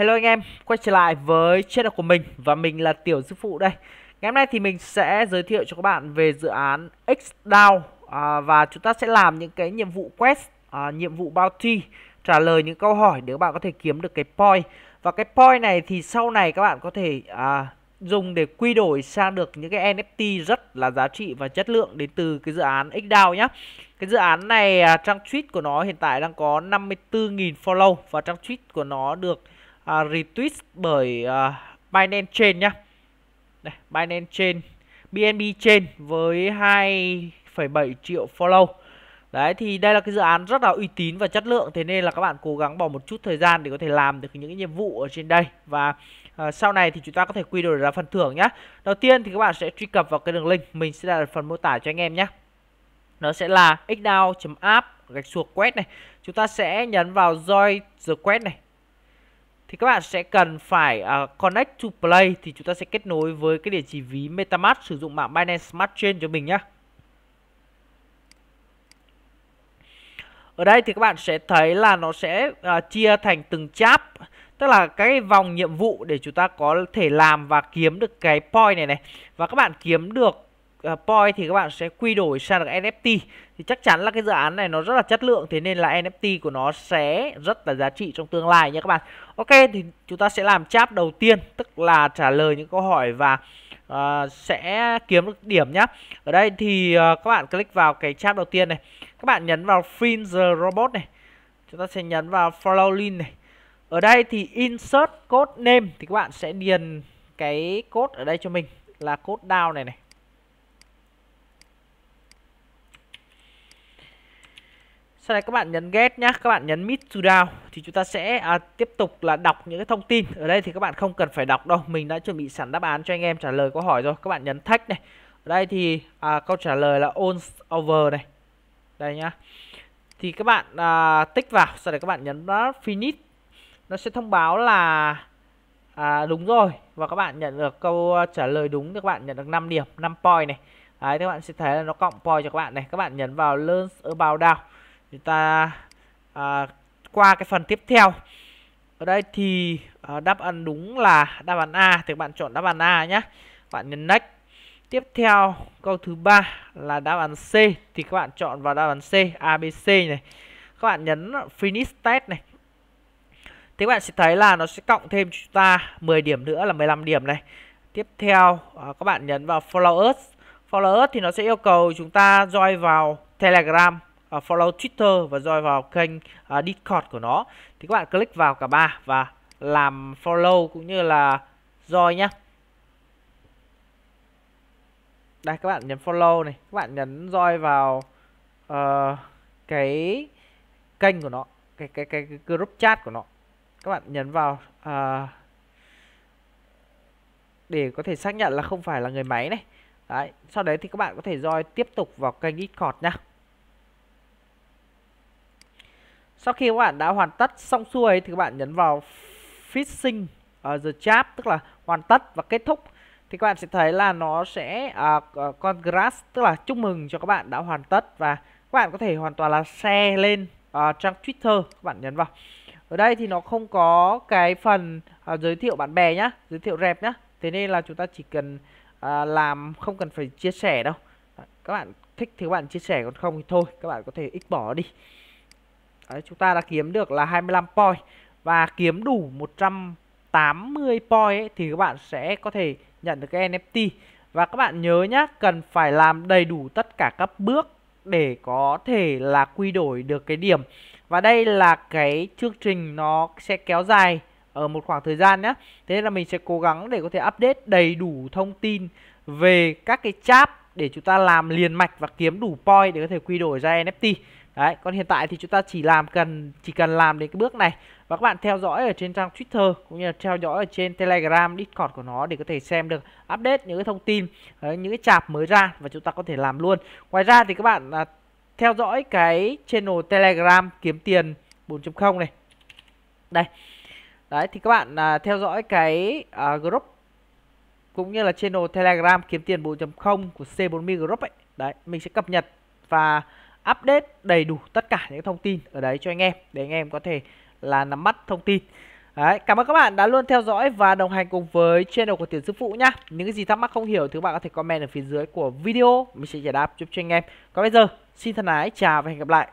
Hello anh em, quay trở lại với channel của mình và mình là Tiểu Sư Phụ đây Ngày hôm nay thì mình sẽ giới thiệu cho các bạn về dự án XDAO à, Và chúng ta sẽ làm những cái nhiệm vụ quest, à, nhiệm vụ bounty Trả lời những câu hỏi để các bạn có thể kiếm được cái point Và cái point này thì sau này các bạn có thể à, dùng để quy đổi sang được những cái NFT rất là giá trị và chất lượng đến từ cái dự án XDAO nhé Cái dự án này à, trang tweet của nó hiện tại đang có 54.000 follow Và trang tweet của nó được à, retweet bởi à, Binance Chain nhá. Đây, Binance Chain, BNB Chain với 2,7 triệu follow. Đấy thì đây là cái dự án rất là uy tín và chất lượng thế nên là các bạn cố gắng bỏ một chút thời gian để có thể làm được những cái nhiệm vụ ở trên đây và à, sau này thì chúng ta có thể quy đổi ra phần thưởng nhé. Đầu tiên thì các bạn sẽ truy cập vào cái đường link mình sẽ đặt phần mô tả cho anh em nhé. Nó sẽ là xdao.app gạch chuột quét này. Chúng ta sẽ nhấn vào join the quest này thì các bạn sẽ cần phải uh, connect to play thì chúng ta sẽ kết nối với cái địa chỉ ví metamask sử dụng mạng binance smart chain cho mình nhé ở đây thì các bạn sẽ thấy là nó sẽ uh, chia thành từng chap tức là cái vòng nhiệm vụ để chúng ta có thể làm và kiếm được cái point này này và các bạn kiếm được uh, point thì các bạn sẽ quy đổi sang được NFT thì chắc chắn là cái dự án này nó rất là chất lượng thế nên là NFT của nó sẽ rất là giá trị trong tương lai nha các bạn Ok thì chúng ta sẽ làm chat đầu tiên tức là trả lời những câu hỏi và uh, sẽ kiếm được điểm nhá ở đây thì uh, các bạn click vào cái chat đầu tiên này các bạn nhấn vào find the robot này chúng ta sẽ nhấn vào follow link này ở đây thì insert code name thì các bạn sẽ điền cái code ở đây cho mình là code down này này sau này các bạn nhấn get nhá các bạn nhấn mid to down thì chúng ta sẽ à, tiếp tục là đọc những cái thông tin ở đây thì các bạn không cần phải đọc đâu mình đã chuẩn bị sẵn đáp án cho anh em trả lời câu hỏi rồi các bạn nhấn thách này ở đây thì à, câu trả lời là on over này đây nhá thì các bạn à, tích vào sau đấy các bạn nhấn finish nó sẽ thông báo là à, đúng rồi và các bạn nhận được câu à, trả lời đúng thì các bạn nhận được 5 điểm 5 point này đấy các bạn sẽ thấy là nó cộng point cho các bạn này các bạn nhấn vào learn about down chúng ta à, qua cái phần tiếp theo ở đây thì à, đáp án đúng là đáp án A thì bạn chọn đáp án A nhé bạn nhấn next tiếp theo câu thứ ba là đáp án C thì các bạn chọn vào đáp án C ABC này các bạn nhấn finish test này thì các bạn sẽ thấy là nó sẽ cộng thêm cho chúng ta 10 điểm nữa là 15 điểm này tiếp theo à, các bạn nhấn vào follow us follow us thì nó sẽ yêu cầu chúng ta join vào telegram À, follow Twitter và join vào kênh uh, Discord của nó thì các bạn click vào cả ba và làm follow cũng như là join nhé. đây các bạn nhấn follow này các bạn nhấn join vào uh, cái kênh của nó cái cái cái, cái group chat của nó các bạn nhấn vào uh, để có thể xác nhận là không phải là người máy này đấy sau đấy thì các bạn có thể join tiếp tục vào kênh discord nhá sau khi các bạn đã hoàn tất xong xuôi thì các bạn nhấn vào fishing uh, the chap tức là hoàn tất và kết thúc thì các bạn sẽ thấy là nó sẽ uh, à, ờ, congrats tức là chúc mừng cho các bạn đã hoàn tất và các bạn có thể hoàn toàn là share lên uh, trang Twitter các bạn nhấn vào ở đây thì nó không có cái phần uh, giới thiệu bạn bè nhá giới thiệu rep nhá thế nên là chúng ta chỉ cần uh, làm không cần phải chia sẻ đâu các bạn thích thì các bạn chia sẻ còn không thì thôi các bạn có thể x bỏ đi Đấy, chúng ta đã kiếm được là 25 poi và kiếm đủ 180 poi ấy, thì các bạn sẽ có thể nhận được cái NFT và các bạn nhớ nhé cần phải làm đầy đủ tất cả các bước để có thể là quy đổi được cái điểm và đây là cái chương trình nó sẽ kéo dài ở một khoảng thời gian nhé thế nên là mình sẽ cố gắng để có thể update đầy đủ thông tin về các cái chat để chúng ta làm liền mạch và kiếm đủ point để có thể quy đổi ra NFT. Đấy, còn hiện tại thì chúng ta chỉ làm cần chỉ cần làm đến cái bước này và các bạn theo dõi ở trên trang Twitter cũng như là theo dõi ở trên Telegram, Discord của nó để có thể xem được update những cái thông tin, những cái chạp mới ra và chúng ta có thể làm luôn. Ngoài ra thì các bạn à, theo dõi cái channel Telegram kiếm tiền 4.0 này. Đây. Đấy thì các bạn à, theo dõi cái à, group cũng như là channel Telegram kiếm tiền 4.0 của C40 Group ấy. Đấy, mình sẽ cập nhật và update đầy đủ tất cả những thông tin ở đấy cho anh em để anh em có thể là nắm bắt thông tin. Đấy, cảm ơn các bạn đã luôn theo dõi và đồng hành cùng với channel của Tiền Sư Phụ nhá. Những cái gì thắc mắc không hiểu thì các bạn có thể comment ở phía dưới của video, mình sẽ giải đáp giúp cho anh em. Còn bây giờ, xin thân ái chào và hẹn gặp lại.